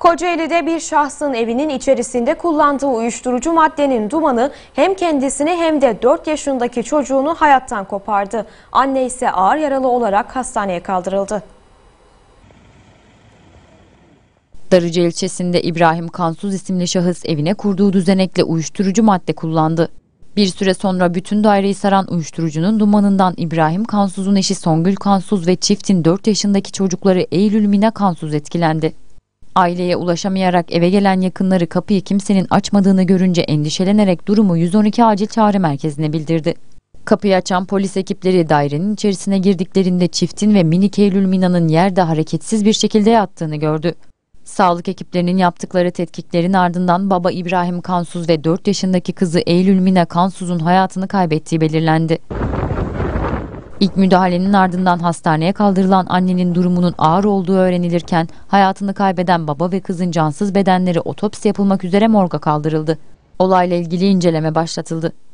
Kocaeli'de bir şahsın evinin içerisinde kullandığı uyuşturucu maddenin dumanı hem kendisini hem de 4 yaşındaki çocuğunu hayattan kopardı. Anne ise ağır yaralı olarak hastaneye kaldırıldı. Darıca ilçesinde İbrahim Kansuz isimli şahıs evine kurduğu düzenekle uyuşturucu madde kullandı. Bir süre sonra bütün daireyi saran uyuşturucunun dumanından İbrahim Kansuz'un eşi Songül Kansuz ve çiftin 4 yaşındaki çocukları Eylül Mina Kansuz etkilendi. Aileye ulaşamayarak eve gelen yakınları kapıyı kimsenin açmadığını görünce endişelenerek durumu 112 acil çağrı merkezine bildirdi. Kapıyı açan polis ekipleri dairenin içerisine girdiklerinde çiftin ve mini Eylül Mina'nın yerde hareketsiz bir şekilde yattığını gördü. Sağlık ekiplerinin yaptıkları tetkiklerin ardından baba İbrahim Kansuz ve 4 yaşındaki kızı Eylül Mina Kansuz'un hayatını kaybettiği belirlendi. İlk müdahalenin ardından hastaneye kaldırılan annenin durumunun ağır olduğu öğrenilirken hayatını kaybeden baba ve kızın cansız bedenleri otopsi yapılmak üzere morga kaldırıldı. Olayla ilgili inceleme başlatıldı.